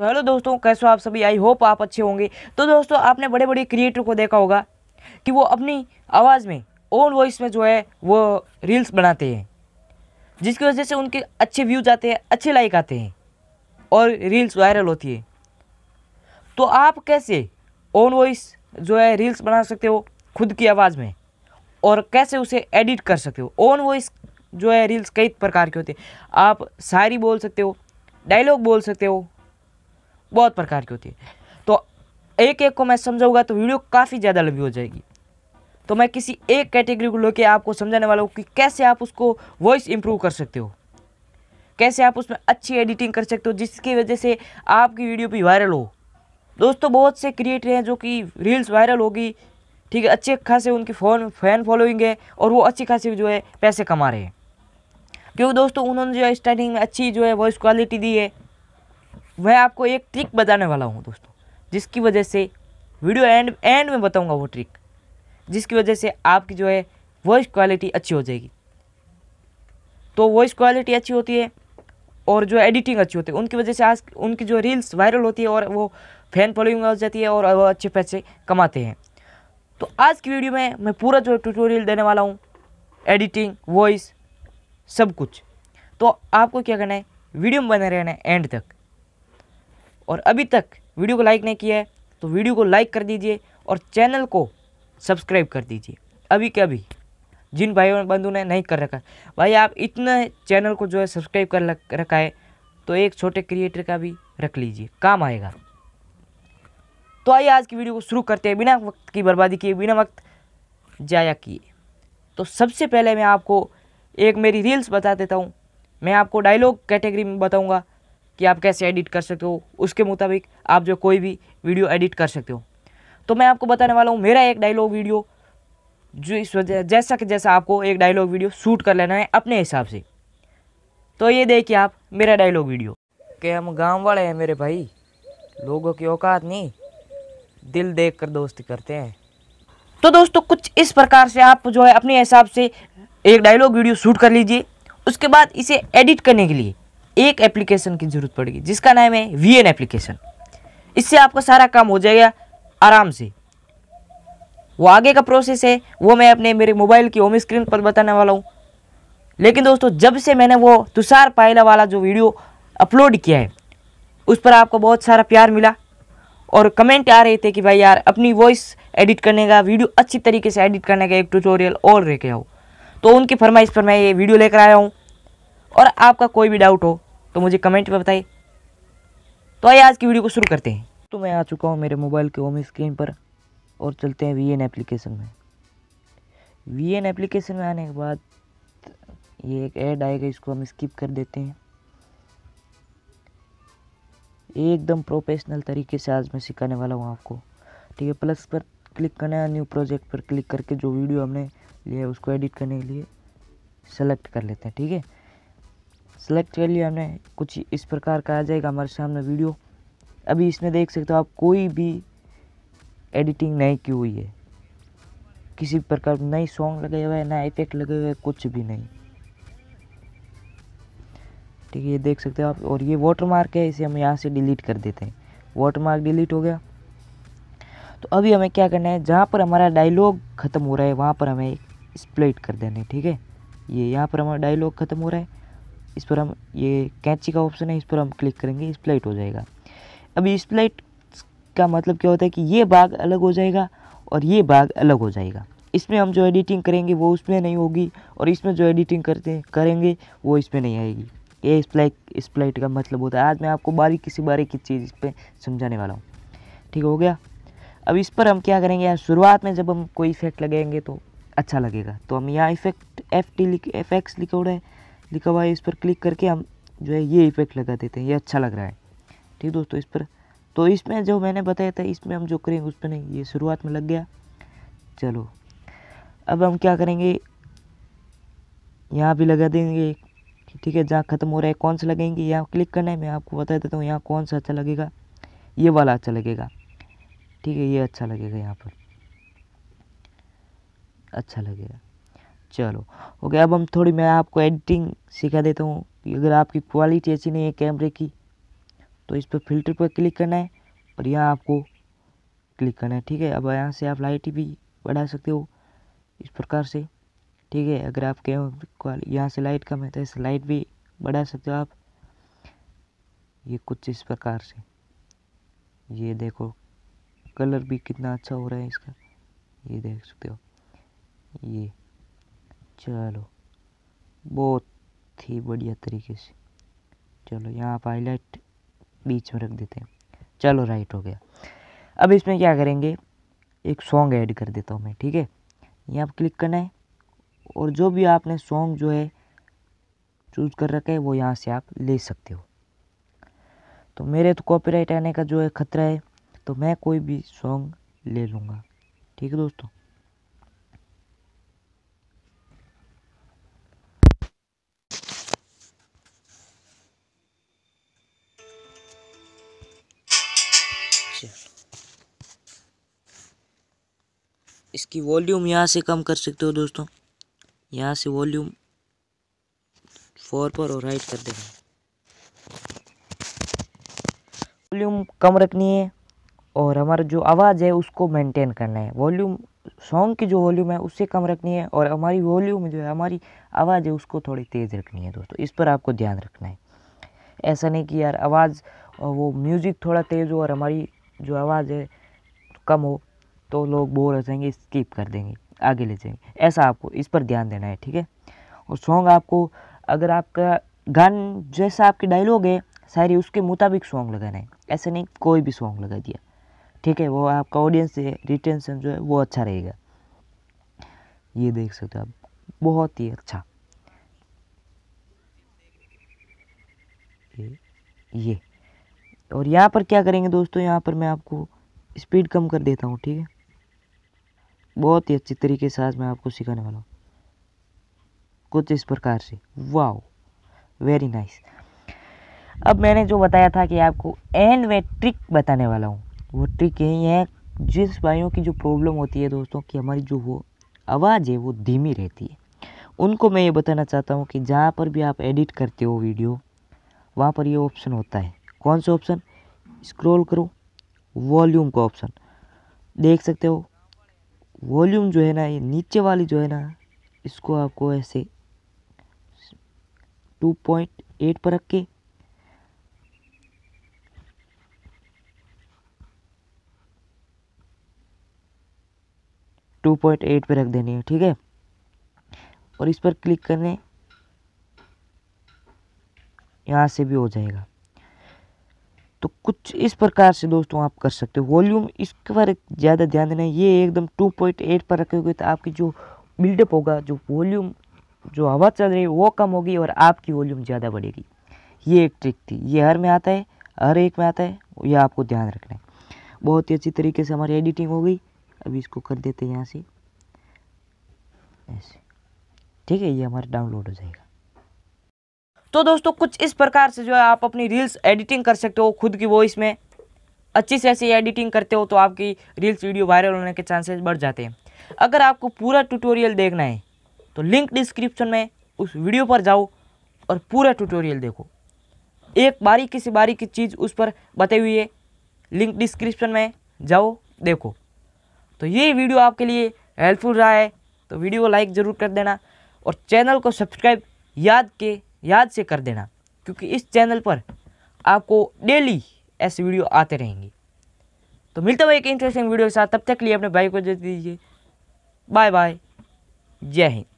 तो हेलो दोस्तों कैसे हो आप सभी आई होप आप अच्छे होंगे तो दोस्तों आपने बड़े बड़े क्रिएटर को देखा होगा कि वो अपनी आवाज़ में ओन वॉइस में जो है वो रील्स बनाते हैं जिसकी वजह से उनके अच्छे व्यूज आते हैं अच्छे लाइक आते हैं और रील्स वायरल होती है तो आप कैसे ओन वॉइस जो है रील्स बना सकते हो खुद की आवाज़ में और कैसे उसे एडिट कर सकते हो ओन वॉइस जो है रील्स कई प्रकार के होते हैं आप शायरी बोल सकते हो डायलॉग बोल सकते हो बहुत प्रकार की होती है तो एक एक को मैं समझाऊंगा तो वीडियो काफ़ी ज़्यादा लंबी हो जाएगी तो मैं किसी एक कैटेगरी को लेकर आपको समझाने वाला हूँ कि कैसे आप उसको वॉइस इम्प्रूव कर सकते हो कैसे आप उसमें अच्छी एडिटिंग कर सकते हो जिसकी वजह से आपकी वीडियो भी वायरल हो दोस्तों बहुत से क्रिएटर हैं जो कि रील्स वायरल होगी ठीक है अच्छे खासे उनकी फोन फैन फॉलोइंग है और वो अच्छी खासी जो है पैसे कमा रहे हैं क्योंकि दोस्तों उन्होंने जो है स्टार्टिंग में अच्छी जो है वॉइस क्वालिटी दी है वह आपको एक ट्रिक बताने वाला हूँ दोस्तों जिसकी वजह से वीडियो एंड एंड में बताऊँगा वो ट्रिक जिसकी वजह से आपकी जो है वॉइस क्वालिटी अच्छी हो जाएगी तो वॉइस क्वालिटी अच्छी होती है और जो एडिटिंग अच्छी होती है उनकी वजह से आज उनकी जो रील्स वायरल होती है और वो फैन फॉलोइंग हो जाती है और वो अच्छे पैसे कमाते हैं तो आज की वीडियो में मैं पूरा जो ट्यूटोरियल देने वाला हूँ एडिटिंग वॉइस सब कुछ तो आपको क्या करना है वीडियो में बने रहना है एंड तक और अभी तक वीडियो को लाइक नहीं किया है तो वीडियो को लाइक कर दीजिए और चैनल को सब्सक्राइब कर दीजिए अभी के अभी जिन भाई बंधु ने नहीं कर रखा भाई आप इतने चैनल को जो है सब्सक्राइब कर रखा है तो एक छोटे क्रिएटर का भी रख लीजिए काम आएगा तो आइए आज की वीडियो को शुरू करते हैं बिना वक्त की बर्बादी किए बिना वक्त जाया किए तो सबसे पहले मैं आपको एक मेरी रील्स बता देता हूँ मैं आपको डायलॉग कैटेगरी में बताऊँगा कि आप कैसे एडिट कर सकते हो उसके मुताबिक आप जो कोई भी वीडियो एडिट कर सकते हो तो मैं आपको बताने वाला हूँ मेरा एक डायलॉग वीडियो जो इस वजह जैसा कि जैसा आपको एक डायलॉग वीडियो शूट कर लेना है अपने हिसाब से तो ये देखिए आप मेरा डायलॉग वीडियो के हम गांव वाले हैं मेरे भाई लोगों की औकात नहीं दिल देख कर दोस्ती करते हैं तो दोस्तों कुछ इस प्रकार से आप जो है अपने हिसाब से एक डायलॉग वीडियो शूट कर लीजिए उसके बाद इसे एडिट करने के लिए एक एप्लीकेशन की ज़रूरत पड़ेगी जिसका नाम है वी एन एप्लीकेशन इससे आपका सारा काम हो जाएगा आराम से वो आगे का प्रोसेस है वो मैं अपने मेरे मोबाइल की होम स्क्रीन पर बताने वाला हूँ लेकिन दोस्तों जब से मैंने वो तुषार पायला वाला जो वीडियो अपलोड किया है उस पर आपको बहुत सारा प्यार मिला और कमेंट आ रहे थे कि भाई यार अपनी वॉइस एडिट करने का वीडियो अच्छी तरीके से एडिट करने का एक ट्यूटोरियल और लेके आओ तो उनकी फरमाइश पर मैं ये वीडियो लेकर आया हूँ और आपका कोई भी डाउट हो तो मुझे कमेंट में बताइए तो आइए आज की वीडियो को शुरू करते हैं तो मैं आ चुका हूँ मेरे मोबाइल के होम स्क्रीन पर और चलते हैं वी एन एप्लीकेशन में वी एन एप्लीकेशन में आने के बाद ये एक ऐड आएगा इसको हम स्किप कर देते हैं एकदम प्रोफेशनल तरीके से आज मैं सिखाने वाला हूँ आपको ठीक है प्लस पर क्लिक करना है न्यू प्रोजेक्ट पर क्लिक करके जो वीडियो हमने लिया है उसको एडिट करने के लिए सेलेक्ट कर लेते हैं ठीक है सेलेक्ट कर लिया हमने कुछ इस प्रकार का आ जाएगा हमारे सामने वीडियो अभी इसमें देख सकते हो आप कोई भी एडिटिंग नहीं की हुई है किसी प्रकार नई सॉन्ग लगे हुए हैं नया इफेक्ट लगे हुए हैं कुछ भी नहीं ठीक है ये देख सकते हो आप और ये वाटर मार्क है इसे हम यहाँ से डिलीट कर देते हैं वाटर मार्क डिलीट हो गया तो अभी हमें क्या करना है जहाँ पर हमारा डायलॉग ख़त्म हो रहा है वहाँ पर हमें स्प्लिट कर देना है ठीक है ये यहाँ पर हमारा डायलॉग ख़त्म हो रहा है इस पर हम ये कैंची का ऑप्शन है इस पर हम क्लिक करेंगे स्प्लाइट हो जाएगा अब स्प्लाइट का मतलब क्या होता है कि ये भाग अलग हो जाएगा और ये भाग अलग हो जाएगा इसमें हम जो एडिटिंग करेंगे वो उसमें नहीं होगी और इसमें जो एडिटिंग करते करेंगे वो इसमें नहीं आएगी ये स्प्लाइट स्प्लाइट का मतलब होता है आज मैं आपको किसी बारीक की चीज़ इस पर समझाने वाला हूँ ठीक हो गया अब इस पर हम क्या करेंगे यार शुरुआत में जब हम कोई इफेक्ट लगाएंगे तो अच्छा लगेगा तो हम यहाँ इफेक्ट एफ टी लिख एफ एक्स लिखोड़े हुआ लिखा हुआ है इस पर क्लिक करके हम जो है ये इफेक्ट लगा देते हैं ये अच्छा लग रहा है ठीक दोस्तों इस पर तो इसमें जो मैंने बताया था इसमें हम जो करेंगे उस पर नहीं ये शुरुआत में लग गया चलो अब हम क्या करेंगे यहाँ भी लगा देंगे ठीक है जहाँ ख़त्म हो रहा है कौन सा लगेंगे यहाँ क्लिक करना है मैं आपको बता देता हूँ यहाँ कौन सा अच्छा लगेगा ये वाला अच्छा लगेगा ठीक है ये अच्छा लगेगा यहाँ पर अच्छा लगेगा चलो ओके अब हम थोड़ी मैं आपको एडिटिंग सिखा देता हूँ अगर आपकी क्वालिटी अच्छी नहीं है कैमरे की तो इस पर फिल्टर पर क्लिक करना है और यहाँ आपको क्लिक करना है ठीक है अब यहाँ से आप लाइट भी बढ़ा सकते हो इस प्रकार से ठीक है अगर आप कैमरे यहाँ से लाइट कम है तो ऐसे लाइट भी बढ़ा सकते हो आप ये कुछ इस प्रकार से ये देखो कलर भी कितना अच्छा हो रहा है इसका ये देख सकते हो ये चलो बहुत ही बढ़िया तरीके से चलो यहाँ पर हाईलाइट बीच में रख देते हैं चलो राइट हो गया अब इसमें क्या करेंगे एक सॉन्ग ऐड कर देता हूँ मैं ठीक है यहाँ पर क्लिक करना है और जो भी आपने सॉन्ग जो है चूज़ कर रखा है वो यहाँ से आप ले सकते हो तो मेरे तो कॉपीराइट आने का जो है ख़तरा है तो मैं कोई भी सॉन्ग ले लूँगा ठीक है दोस्तों अच्छा इसकी वॉल्यूम यहाँ से कम कर सकते हो दोस्तों यहाँ से वॉल्यूम फोर पर और राइट कर देना वॉल्यूम कम रखनी है और हमारा जो आवाज़ है उसको मेंटेन करना है वॉल्यूम सॉन्ग की जो वॉल्यूम है उससे कम रखनी है और हमारी वॉल्यूम जो है हमारी आवाज़ है उसको थोड़ी तेज़ रखनी है दोस्तों इस पर आपको ध्यान रखना है ऐसा नहीं कि यार आवाज़ वो म्यूज़िक थोड़ा तेज़ हो और हमारी जो आवाज़ है कम हो तो लोग बोर हो जाएंगे स्किप कर देंगे आगे ले जाएंगे ऐसा आपको इस पर ध्यान देना है ठीक है और सॉन्ग आपको अगर आपका गान जैसा आपके डायलॉग है शायरी उसके मुताबिक सॉन्ग लगाना है ऐसे नहीं कोई भी सॉन्ग लगा दिया ठीक है वो आपका ऑडियंस है रिटेंशन जो है वो अच्छा रहेगा ये देख सकते हो आप बहुत ही अच्छा ये, ये और यहाँ पर क्या करेंगे दोस्तों यहाँ पर मैं आपको स्पीड कम कर देता हूँ ठीक है बहुत ही अच्छी तरीके से आज मैं आपको सिखाने वाला हूँ कुछ इस प्रकार से वाओ वेरी नाइस अब मैंने जो बताया था कि आपको एंड में ट्रिक बताने वाला हूँ वो ट्रिक यही है जिस भाइयों की जो प्रॉब्लम होती है दोस्तों कि हमारी जो वो आवाज़ है वो धीमी रहती है उनको मैं ये बताना चाहता हूँ कि जहाँ पर भी आप एडिट करते हो वीडियो वहाँ पर ये ऑप्शन होता है कौन सा ऑप्शन स्क्रॉल करो वॉल्यूम का ऑप्शन देख सकते हो वॉल्यूम जो है ना ये नीचे वाली जो है ना इसको आपको ऐसे 2.8 पर रख के टू पॉइंट एट पर रख देनी है ठीक है और इस पर क्लिक करने यहाँ से भी हो जाएगा तो कुछ इस प्रकार से दोस्तों आप कर सकते हो वॉल्यूम इस पर ज़्यादा ध्यान देना ये एकदम 2.8 पर रखे हुए तो आपकी जो बिल्डअप होगा जो वॉल्यूम जो हवा चल रही है वो कम होगी और आपकी वॉल्यूम ज़्यादा बढ़ेगी ये एक ट्रिक थी ये हर में आता है हर एक में आता है ये आपको ध्यान रखना है बहुत ही अच्छी तरीके से हमारी एडिटिंग हो गई अभी इसको कर देते हैं यहाँ से ऐसे ठीक है ये हमारा डाउनलोड हो जाएगा तो दोस्तों कुछ इस प्रकार से जो है आप अपनी रील्स एडिटिंग कर सकते हो खुद की वॉइस में अच्छी से ऐसी एडिटिंग करते हो तो आपकी रील्स वीडियो वायरल होने के चांसेस बढ़ जाते हैं अगर आपको पूरा ट्यूटोरियल देखना है तो लिंक डिस्क्रिप्शन में उस वीडियो पर जाओ और पूरा ट्यूटोरियल देखो एक बारीकी से बारीकी चीज़ उस पर बताई हुई है लिंक डिस्क्रिप्शन में जाओ देखो तो ये वीडियो आपके लिए हेल्पफुल रहा है तो वीडियो को लाइक ज़रूर कर देना और चैनल को सब्सक्राइब याद के याद से कर देना क्योंकि इस चैनल पर आपको डेली ऐसे वीडियो आते रहेंगे तो मिलते हुए एक इंटरेस्टिंग वीडियो के साथ तब तक के लिए अपने भाई को दे दीजिए बाय बाय जय हिंद